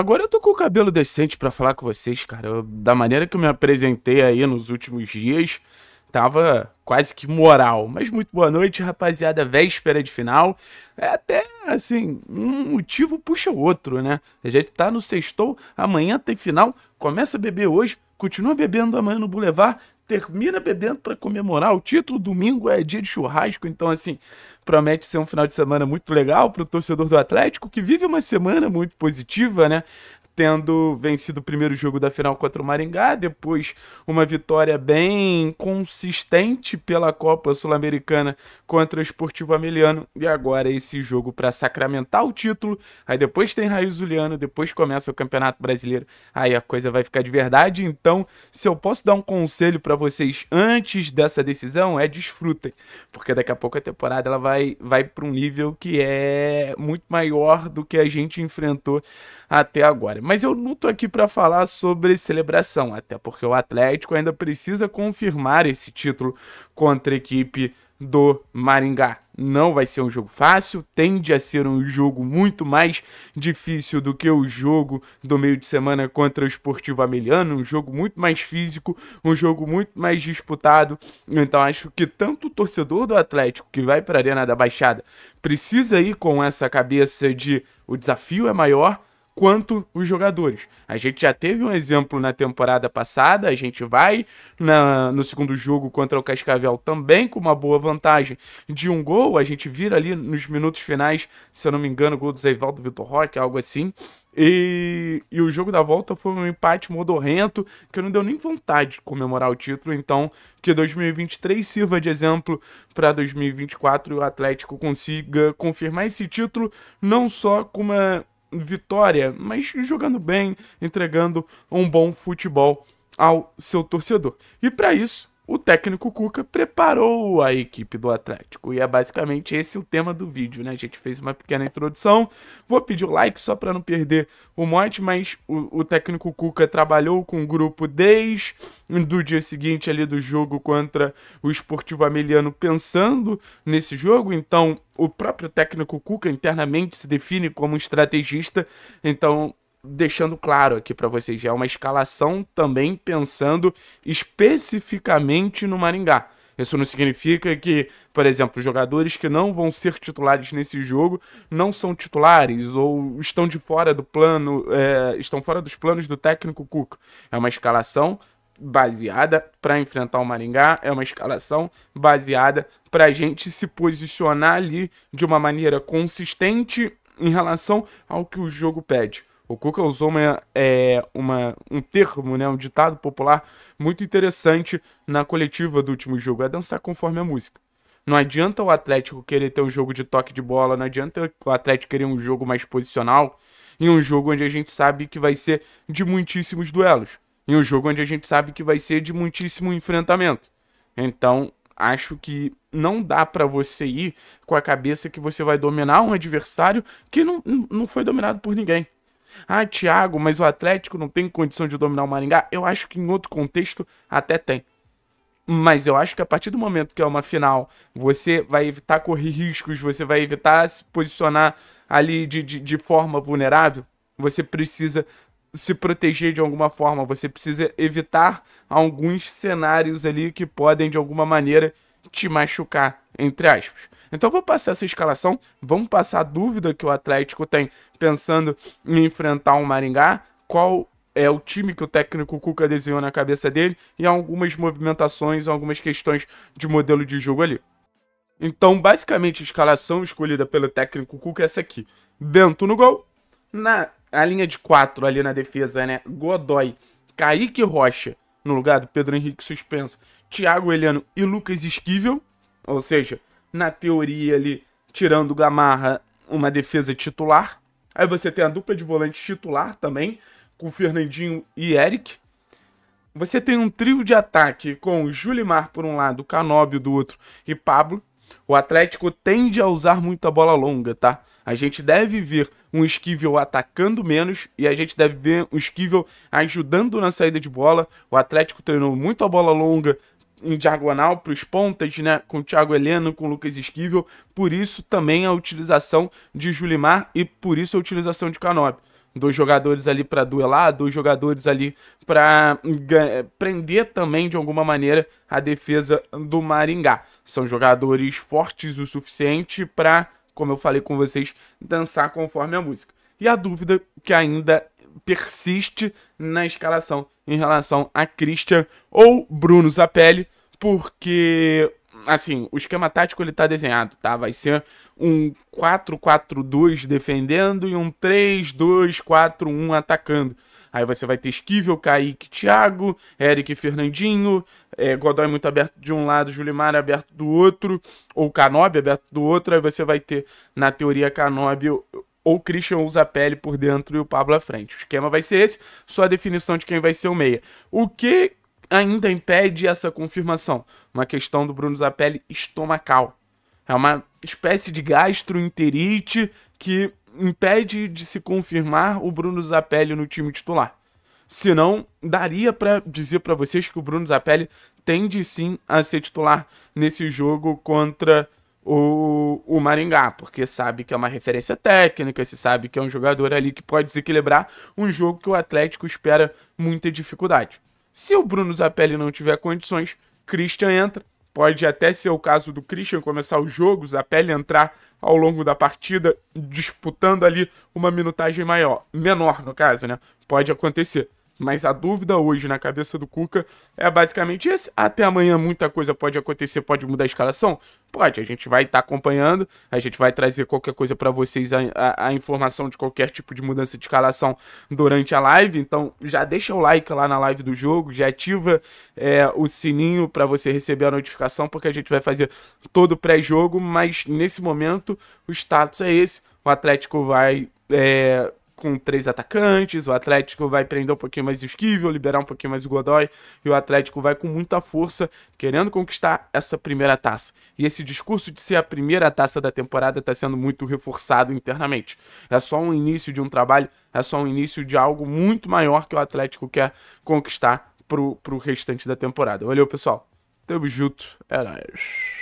Agora eu tô com o cabelo decente para falar com vocês, cara. Eu, da maneira que eu me apresentei aí nos últimos dias, tava quase que moral. Mas muito boa noite, rapaziada. Véspera de final. É até, assim, um motivo puxa o outro, né? A gente tá no sextou, amanhã tem final, começa a beber hoje, continua bebendo amanhã no Boulevard, termina bebendo para comemorar. O título domingo é dia de churrasco, então assim, promete ser um final de semana muito legal para o torcedor do Atlético, que vive uma semana muito positiva, né? tendo vencido o primeiro jogo da final contra o Maringá, depois uma vitória bem consistente pela Copa Sul-Americana contra o Esportivo Ameliano e agora esse jogo para sacramentar o título. Aí depois tem Raio Zuliano, depois começa o Campeonato Brasileiro. Aí a coisa vai ficar de verdade. Então, se eu posso dar um conselho para vocês antes dessa decisão, é desfrutem, porque daqui a pouco a temporada ela vai vai para um nível que é muito maior do que a gente enfrentou até agora. Mas eu não tô aqui para falar sobre celebração, até porque o Atlético ainda precisa confirmar esse título contra a equipe do Maringá. Não vai ser um jogo fácil, tende a ser um jogo muito mais difícil do que o jogo do meio de semana contra o Esportivo Ameliano, um jogo muito mais físico, um jogo muito mais disputado. Então acho que tanto o torcedor do Atlético que vai para a Arena da Baixada precisa ir com essa cabeça de o desafio é maior, quanto os jogadores. A gente já teve um exemplo na temporada passada, a gente vai na, no segundo jogo contra o Cascavel também com uma boa vantagem de um gol, a gente vira ali nos minutos finais, se eu não me engano, gol do Zeivaldo Vitor Roque, algo assim. E, e, o jogo da volta foi um empate modorrento que não deu nem vontade de comemorar o título. Então, que 2023 sirva de exemplo para 2024 e o Atlético consiga confirmar esse título, não só com uma vitória, mas jogando bem, entregando um bom futebol ao seu torcedor. E para isso, o técnico Cuca preparou a equipe do Atlético. E é basicamente esse o tema do vídeo, né? A gente fez uma pequena introdução. Vou pedir o like só para não perder o mote, mas o, o técnico Cuca trabalhou com o grupo desde do dia seguinte ali do jogo contra o Esportivo Ameliano pensando nesse jogo. Então, o próprio técnico Cuca internamente se define como estrategista. Então, deixando claro aqui para vocês, já é uma escalação também pensando especificamente no Maringá. Isso não significa que, por exemplo, jogadores que não vão ser titulares nesse jogo não são titulares ou estão de fora do plano, é, estão fora dos planos do técnico Cuca. É uma escalação baseada para enfrentar o Maringá, é uma escalação baseada para a gente se posicionar ali de uma maneira consistente em relação ao que o jogo pede. O Cuca usou uma, é, uma, um termo, né, um ditado popular muito interessante na coletiva do último jogo: é dançar conforme a música. Não adianta o Atlético querer ter um jogo de toque de bola, não adianta o Atlético querer um jogo mais posicional, em um jogo onde a gente sabe que vai ser de muitíssimos duelos, em um jogo onde a gente sabe que vai ser de muitíssimo enfrentamento. Então, acho que não dá para você ir com a cabeça que você vai dominar um adversário que não, não foi dominado por ninguém. Ah, Thiago, mas o Atlético não tem condição de dominar o Maringá? Eu acho que em outro contexto até tem. Mas eu acho que a partir do momento que é uma final, você vai evitar correr riscos, você vai evitar se posicionar ali de, de, de forma vulnerável. Você precisa se proteger de alguma forma, você precisa evitar alguns cenários ali que podem de alguma maneira te machucar entre aspas. Então vou passar essa escalação, vamos passar a dúvida que o Atlético tem pensando em enfrentar o um Maringá, qual é o time que o técnico Cuca desenhou na cabeça dele e algumas movimentações, algumas questões de modelo de jogo ali. Então, basicamente, a escalação escolhida pelo técnico Cuca é essa aqui. Bento no gol, na a linha de quatro ali na defesa, né? Godoy, Kaique Rocha, no lugar do Pedro Henrique suspenso, Thiago Heliano e Lucas Esquivel. Ou seja, na teoria ali, tirando o Gamarra, uma defesa titular. Aí você tem a dupla de volante titular também, com Fernandinho e Eric. Você tem um trio de ataque com Julimar por um lado, Canóbio do outro e Pablo. O Atlético tende a usar muito a bola longa, tá? A gente deve ver um esquivel atacando menos e a gente deve ver um esquivel ajudando na saída de bola. O Atlético treinou muito a bola longa em diagonal para os pontas, né? Com o Thiago Heleno, com o Lucas Esquivel. Por isso também a utilização de Julimar e por isso a utilização de Canop. Dois jogadores ali para duelar, dois jogadores ali para prender também de alguma maneira a defesa do Maringá. São jogadores fortes o suficiente para, como eu falei com vocês, dançar conforme a música. E a dúvida que ainda persiste na escalação em relação a Christian ou Bruno Zapelli, porque assim, o esquema tático ele tá desenhado, tá? Vai ser um 4-4-2 defendendo e um 3-2-4-1 atacando. Aí você vai ter Esquivel, Kaique, Thiago, Eric Fernandinho, é, Godoy muito aberto de um lado, Julimar aberto do outro, ou Canobi aberto do outro. Aí você vai ter, na teoria, Canobi ou o Christian usa a pele por dentro e o Pablo à frente. O esquema vai ser esse, só a definição de quem vai ser o meia. O que ainda impede essa confirmação? Uma questão do Bruno Zapelli estomacal. É uma espécie de gastroenterite que impede de se confirmar o Bruno Zapelli no time titular. Senão, daria para dizer para vocês que o Bruno Zapelli tende sim a ser titular nesse jogo contra o, o Maringá, porque sabe que é uma referência técnica, se sabe que é um jogador ali que pode desequilibrar um jogo que o Atlético espera muita dificuldade. Se o Bruno Zapelli não tiver condições, Christian entra. Pode até ser o caso do Christian começar os jogos, a pele entrar ao longo da partida, disputando ali uma minutagem maior, menor no caso, né? Pode acontecer. Mas a dúvida hoje na cabeça do Cuca é basicamente esse. Até amanhã muita coisa pode acontecer, pode mudar a escalação? Pode, a gente vai estar tá acompanhando, a gente vai trazer qualquer coisa para vocês, a, a, a, informação de qualquer tipo de mudança de escalação durante a live. Então já deixa o like lá na live do jogo, já ativa é, o sininho para você receber a notificação, porque a gente vai fazer todo o pré-jogo, mas nesse momento o status é esse. O Atlético vai é, com três atacantes, o Atlético vai prender um pouquinho mais o Esquivel, liberar um pouquinho mais o Godoy, e o Atlético vai com muita força, querendo conquistar essa primeira taça. E esse discurso de ser a primeira taça da temporada está sendo muito reforçado internamente. É só um início de um trabalho, é só um início de algo muito maior que o Atlético quer conquistar para o restante da temporada. Valeu, pessoal. Tamo junto. É nóis.